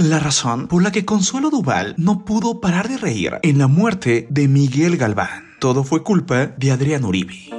La razón por la que Consuelo Duval no pudo parar de reír en la muerte de Miguel Galván. Todo fue culpa de Adrián Uribe.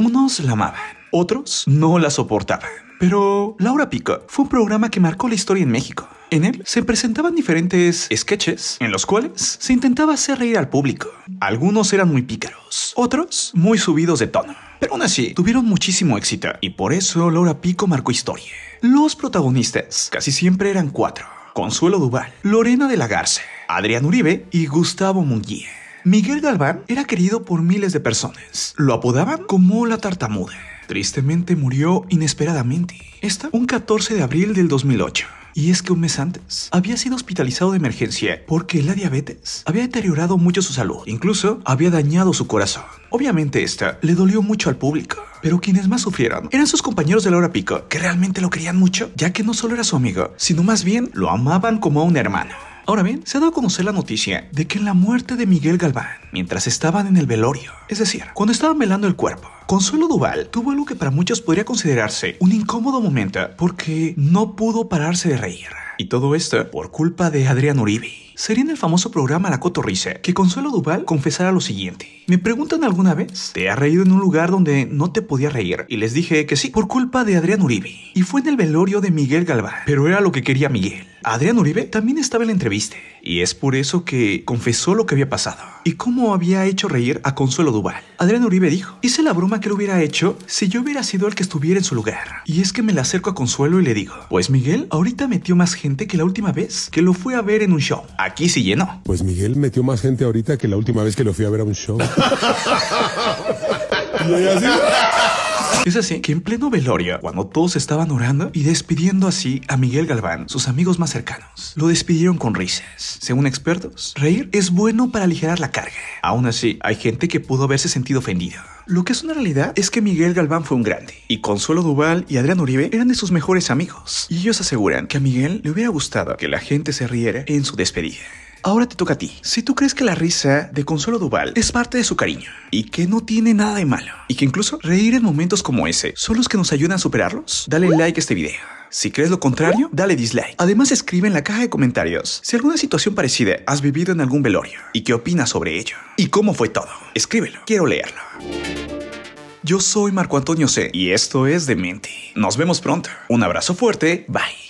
Unos la amaban, otros no la soportaban. Pero Laura Pico fue un programa que marcó la historia en México. En él se presentaban diferentes sketches en los cuales se intentaba hacer reír al público. Algunos eran muy pícaros, otros muy subidos de tono. Pero aún así, tuvieron muchísimo éxito y por eso Laura Pico marcó historia. Los protagonistas casi siempre eran cuatro. Consuelo Duval, Lorena de la Garza, Adrián Uribe y Gustavo Munguía. Miguel Galván era querido por miles de personas. Lo apodaban como la tartamude Tristemente murió inesperadamente. Esta un 14 de abril del 2008. Y es que un mes antes había sido hospitalizado de emergencia porque la diabetes había deteriorado mucho su salud, incluso había dañado su corazón. Obviamente esta le dolió mucho al público, pero quienes más sufrieron eran sus compañeros de Laura pico, que realmente lo querían mucho, ya que no solo era su amigo, sino más bien lo amaban como a un hermano. Ahora bien, se ha dado a conocer la noticia de que en la muerte de Miguel Galván, mientras estaban en el velorio, es decir, cuando estaban velando el cuerpo, Consuelo Duval tuvo algo que para muchos podría considerarse un incómodo momento porque no pudo pararse de reír. Y todo esto por culpa de Adrián Uribe. Sería en el famoso programa La Cotorrisa que Consuelo Duval confesara lo siguiente. Me preguntan alguna vez, ¿te has reído en un lugar donde no te podía reír? Y les dije que sí, por culpa de Adrián Uribe. Y fue en el velorio de Miguel Galván. Pero era lo que quería Miguel. Adrián Uribe también estaba en la entrevista y es por eso que confesó lo que había pasado y cómo había hecho reír a Consuelo Duval. Adrián Uribe dijo, hice la broma que lo hubiera hecho si yo hubiera sido el que estuviera en su lugar. Y es que me la acerco a Consuelo y le digo, pues Miguel ahorita metió más gente que la última vez que lo fui a ver en un show. Aquí se llenó. Pues Miguel metió más gente ahorita que la última vez que lo fui a ver a un show. y así... Es así que en pleno velorio, cuando todos estaban orando y despidiendo así a Miguel Galván, sus amigos más cercanos, lo despidieron con risas. Según expertos, reír es bueno para aligerar la carga. Aún así, hay gente que pudo haberse sentido ofendida. Lo que es una realidad es que Miguel Galván fue un grande, y Consuelo Duval y Adrián Uribe eran de sus mejores amigos, y ellos aseguran que a Miguel le hubiera gustado que la gente se riera en su despedida. Ahora te toca a ti. Si tú crees que la risa de Consuelo Duval es parte de su cariño y que no tiene nada de malo y que incluso reír en momentos como ese son los que nos ayudan a superarlos, dale like a este video. Si crees lo contrario, dale dislike. Además, escribe en la caja de comentarios si alguna situación parecida has vivido en algún velorio y qué opinas sobre ello y cómo fue todo. Escríbelo, quiero leerlo. Yo soy Marco Antonio C y esto es Demente. Nos vemos pronto. Un abrazo fuerte, bye.